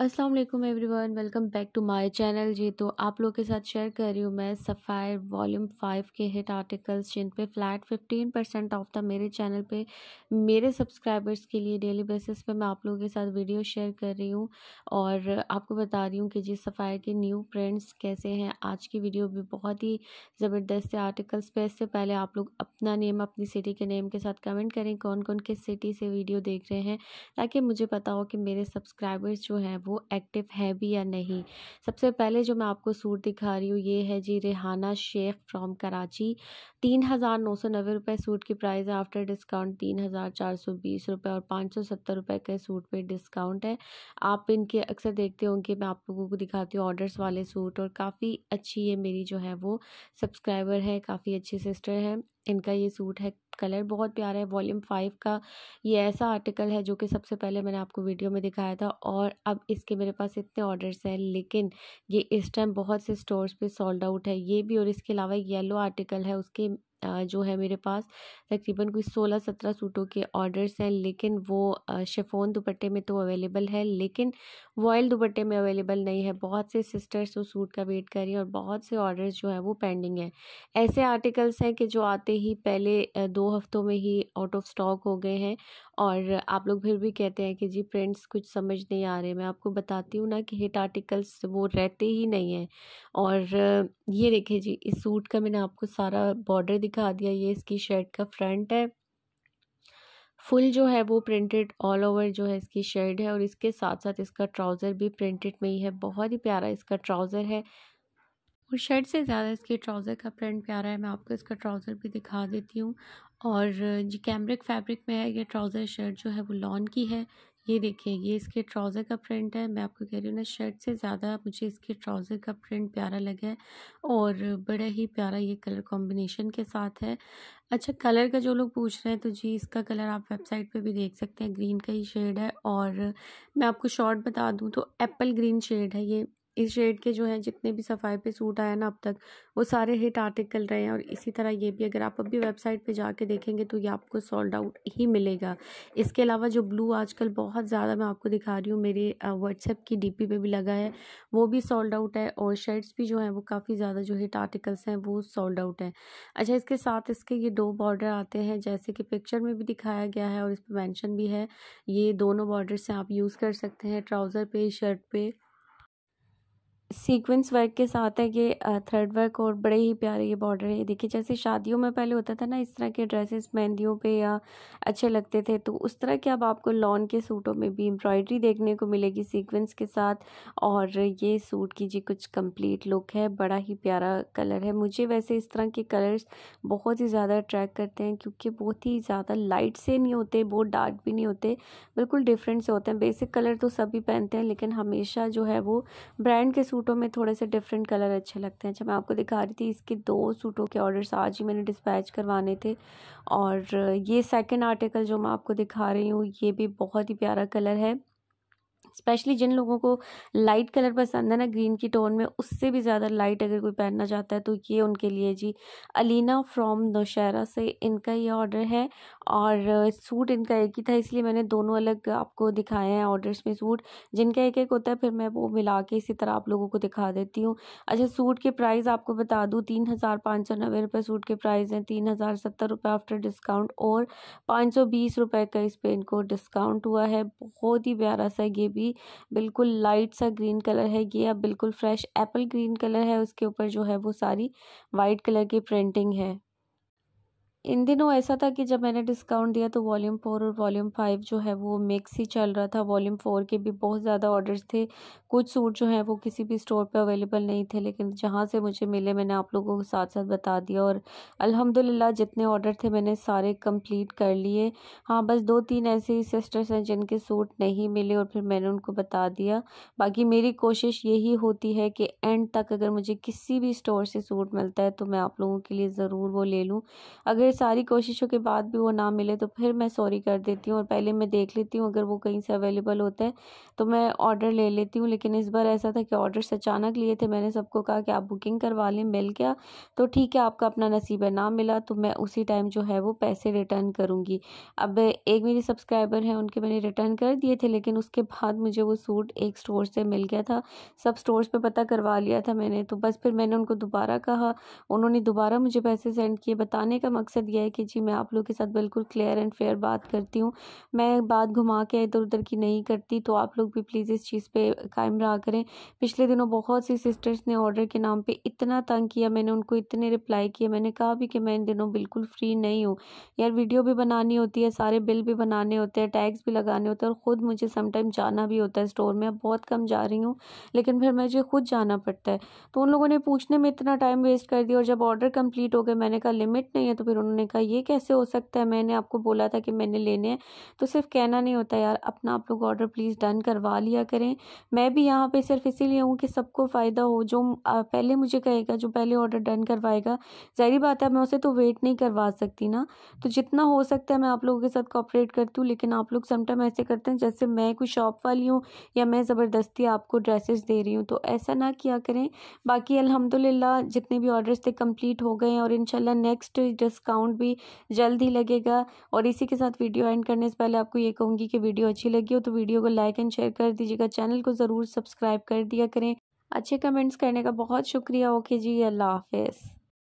अस्सलाम वालेकुम everyone welcome back to my channel जी तो आप लोग के साथ शेयर कर रही हूँ मैं सफ़ायर वॉल्यूम फ़ाइव के हिट आर्टिकल्स जिन पे फ्लैट फिफ्टीन परसेंट ऑफ था मेरे चैनल पे मेरे सब्सक्राइबर्स के लिए डेली बेसिस पे मैं आप लोगों के साथ वीडियो शेयर कर रही हूँ और आपको बता रही हूँ कि जी सफ़ायर के न्यू प्रिंट्स कैसे हैं आज की वीडियो भी बहुत ही ज़बरदस्त है आर्टिकल्स पर इससे पहले आप लोग अपना नेम अपनी सिटी के नेम के साथ कमेंट करें कौन कौन किस सिटी से वीडियो देख रहे हैं ताकि मुझे पता हो कि मेरे सब्सक्राइबर्स जो हैं वो एक्टिव है भी या नहीं सबसे पहले जो मैं आपको सूट दिखा रही हूँ ये है जी रेहाना शेख फ्रॉम कराची तीन हज़ार नौ सौ नब्बे रुपये सूट की प्राइस है आफ्टर डिस्काउंट तीन हज़ार चार सौ बीस रुपये और पाँच सौ सत्तर रुपये के सूट पे डिस्काउंट है आप इनके अक्सर देखते होंगे मैं आप लोगों को दिखाती हूँ ऑर्डर्स वाले सूट और काफ़ी अच्छी ये मेरी जो है वो सब्सक्राइबर है काफ़ी अच्छी सिस्टर है इनका ये सूट है कलर बहुत प्यारा है वॉल्यूम फाइव का ये ऐसा आर्टिकल है जो कि सबसे पहले मैंने आपको वीडियो में दिखाया था और अब इसके मेरे पास इतने ऑर्डर्स हैं लेकिन ये इस टाइम बहुत से स्टोर्स पे सॉल्ड आउट है ये भी और इसके अलावा येलो आर्टिकल है उसके जो है मेरे पास तकरीबन कोई सोलह सत्रह सूटों के ऑर्डर्स हैं लेकिन वो शेफोन दुपट्टे में तो अवेलेबल है लेकिन वॉयल दुपट्टे में अवेलेबल नहीं है बहुत से सिस्टर्स उस सूट का वेट कर रही हैं और बहुत से ऑर्डर्स जो है वो पेंडिंग हैं ऐसे आर्टिकल्स हैं कि जो आते ही पहले दो हफ्तों में ही आउट ऑफ स्टॉक हो गए हैं और आप लोग फिर भी कहते हैं कि जी फ्रेंड्स कुछ समझ नहीं आ रहे मैं आपको बताती हूँ ना कि हिट आर्टिकल्स वो रहते ही नहीं हैं और ये देखिए जी इस सूट का मैंने आपको सारा बॉर्डर दिखा दिया ये इसकी शर्ट का फ्रंट है फुल जो है वो प्रिंटेड ऑल ओवर जो है इसकी शर्ट है और इसके साथ साथ इसका ट्राउज़र भी प्रिंटेड में ही है बहुत ही प्यारा इसका ट्राउज़र है और शर्ट से ज़्यादा इसके ट्राउज़र का प्रिंट प्यारा है मैं आपको इसका ट्राउज़र भी दिखा देती हूँ और जी कैमरिक फैब्रिक में है ये ट्राउज़र शर्ट जो है वो लॉन की है ये देखिए ये इसके ट्राउज़र का प्रिंट है मैं आपको कह रही हूँ ना शर्ट से ज़्यादा मुझे इसके ट्राउज़र का प्रिंट प्यारा लगा है और बड़ा ही प्यारा ये कलर कॉम्बिनेशन के साथ है अच्छा कलर का जो लोग पूछ रहे हैं तो जी इसका कलर आप वेबसाइट पे भी देख सकते हैं ग्रीन का ही शेड है और मैं आपको शॉर्ट बता दूँ तो एप्पल ग्रीन शेड है ये इस शेड के जो है जितने भी सफ़ाई पे सूट आया ना अब तक वो सारे हिट आर्टिकल रहे हैं और इसी तरह ये भी अगर आप अभी वेबसाइट पे जाके देखेंगे तो ये आपको सॉल्ड आउट ही मिलेगा इसके अलावा जो ब्लू आजकल बहुत ज़्यादा मैं आपको दिखा रही हूँ मेरे व्हाट्सएप की डीपी पे भी लगा है वो भी सॉल्ड आउट है और शर्ट्स भी जो हैं वो काफ़ी ज़्यादा जो हिट आर्टिकल्स हैं वो सॉल्ड आउट हैं अच्छा इसके साथ इसके ये दो बॉर्डर आते हैं जैसे कि पिक्चर में भी दिखाया गया है और इस पर मैंशन भी है ये दोनों बॉर्डर से आप यूज़ कर सकते हैं ट्राउज़र पे शर्ट पर सीक्वेंस वर्क के साथ है ये थ्रेड वर्क और बड़े ही प्यारे ये बॉर्डर है देखिए जैसे शादियों में पहले होता था ना इस तरह के ड्रेसेस मेहंदियों पे या अच्छे लगते थे तो उस तरह के अब आपको लॉन के सूटों में भी एम्ब्रॉयडरी देखने को मिलेगी सीक्वेंस के साथ और ये सूट की जी कुछ कंप्लीट लुक है बड़ा ही प्यारा कलर है मुझे वैसे इस तरह के कलर्स बहुत ही ज़्यादा अट्रैक्ट करते हैं क्योंकि बहुत ही ज़्यादा लाइट से नहीं होते बहुत डार्क भी नहीं होते बिल्कुल डिफरेंट से होते हैं बेसिक कलर तो सभी पहनते हैं लेकिन हमेशा जो है वो ब्रांड के सूट सूटों में थोड़े से डिफरेंट कलर अच्छे लगते हैं अच्छा मैं आपको दिखा रही थी इसके दो सूटों के ऑर्डर्स आज ही मैंने डिस्पैच करवाने थे और ये सेकंड आर्टिकल जो मैं आपको दिखा रही हूँ ये भी बहुत ही प्यारा कलर है स्पेशली जिन लोगों को लाइट कलर पसंद है ना ग्रीन की टोन में उससे भी ज़्यादा लाइट अगर कोई पहनना चाहता है तो ये उनके लिए जी अलीना फ्रॉम नौशहरा से इनका ये ऑर्डर है और सूट इनका एक ही था इसलिए मैंने दोनों अलग आपको दिखाए हैं ऑर्डर्स में सूट जिनका एक एक होता है फिर मैं वो मिला के इसी तरह आप लोगों को दिखा देती हूँ अच्छा सूट के प्राइस आपको बता दूँ तीन हज़ार पाँच सौ नब्बे रुपये सूट के प्राइस हैं तीन हज़ार सत्तर रुपये आफ्टर डिस्काउंट और पाँच सौ बीस रुपये का इस पर इनको डिस्काउंट हुआ है बहुत ही प्यारा सा ये भी भी बिल्कुल लाइट सा ग्रीन कलर है ये अब बिल्कुल फ्रेश एप्पल ग्रीन कलर है उसके ऊपर जो है वो सारी वाइट कलर की प्रिंटिंग है। इन दिनों ऐसा था कि जब मैंने डिस्काउंट दिया तो वॉल्यूम फोर और वॉल्यूम फाइव जो है वो मिक्स ही चल रहा था वॉल्यूम फोर के भी बहुत ज़्यादा ऑर्डर्स थे कुछ सूट जो हैं वो किसी भी स्टोर पे अवेलेबल नहीं थे लेकिन जहाँ से मुझे मिले मैंने आप लोगों को साथ साथ बता दिया और अल्हम्दुलिल्लाह जितने ऑर्डर थे मैंने सारे कम्प्लीट कर लिए हाँ बस दो तीन ऐसे सिस्टर्स हैं जिनके सूट नहीं मिले और फिर मैंने उनको बता दिया बाकी मेरी कोशिश यही होती है कि एंड तक अगर मुझे किसी भी स्टोर से सूट मिलता है तो मैं आप लोगों के लिए ज़रूर वो ले लूँ अगर फिर सारी कोशिशों के बाद भी वो ना मिले तो फिर मैं सॉरी कर देती हूँ और पहले मैं देख लेती हूँ अगर वो कहीं से अवेलेबल होता है तो मैं ऑर्डर ले लेती हूँ लेकिन इस बार ऐसा था कि ऑर्डर्स अचानक लिए थे मैंने सबको कहा कि आप बुकिंग करवा लें मिल गया तो ठीक है आपका अपना नसीब है ना मिला तो मैं उसी टाइम जो है वो पैसे रिटर्न करूँगी अब एक मेरी सब्सक्राइबर हैं उनके मैंने रिटर्न कर दिए थे लेकिन उसके बाद मुझे वो सूट एक स्टोर से मिल गया था सब स्टोर पर पता करवा लिया था मैंने तो बस फिर मैंने उनको दोबारा कहा उन्होंने दोबारा मुझे पैसे सेंड किए बताने का मकसद मकसद यह है कि जी मैं आप लोगों के साथ बिल्कुल क्लियर एंड फेयर बात करती हूँ मैं बात घुमा के इधर उधर की नहीं करती तो आप लोग भी प्लीज़ इस चीज़ पर कायम रहा करें पिछले दिनों बहुत सी सिस्टर्स ने ऑर्डर के नाम पर इतना तंग किया मैंने उनको इतने रिप्लाई किए मैंने कहा भी कि मैं इन दिनों बिल्कुल फ्री नहीं हूँ यार वीडियो भी बनानी होती है सारे बिल भी बनाने होते हैं टैक्स भी लगाने होते हैं और ख़ुद मुझे समटाइम जाना भी होता है स्टोर में बहुत कम जा रही हूँ लेकिन फिर मुझे खुद जाना पड़ता है तो उन लोगों ने पूछने में इतना टाइम वेस्ट कर दिया और जब ऑर्डर कम्प्लीट हो गया मैंने कहा लिमिट नहीं है तो फिर उन्होंने उन्होंने कहा ये कैसे हो सकता है मैंने आपको बोला था कि मैंने लेने हैं तो सिर्फ कहना नहीं होता यार अपना आप लोग ऑर्डर प्लीज़ डन करवा लिया करें मैं भी यहाँ पे सिर्फ इसीलिए हूँ कि सबको फ़ायदा हो जो पहले मुझे कहेगा जो पहले ऑर्डर डन करवाएगा जाहिर बात है मैं उसे तो वेट नहीं करवा सकती ना तो जितना हो सकता है मैं आप लोगों के साथ कॉपरेट करती हूँ लेकिन आप लोग समटाइम ऐसे करते हैं जैसे मैं कोई शॉप वाली हूँ या मैं ज़बरदस्ती आपको ड्रेसेस दे रही हूँ तो ऐसा ना किया करें बाकी अलहमदिल्ला जितने भी ऑर्डर्स थे कंप्लीट हो गए हैं और इनशाला नेक्स्ट डिस्काउंट साउंड भी जल्द ही लगेगा और इसी के साथ वीडियो एंड करने से पहले आपको ये कहूँगी कि वीडियो अच्छी लगी हो तो वीडियो को लाइक एंड शेयर कर दीजिएगा चैनल को ज़रूर सब्सक्राइब कर दिया करें अच्छे कमेंट्स करने का बहुत शुक्रिया ओके जी अल्लाह हाफिज़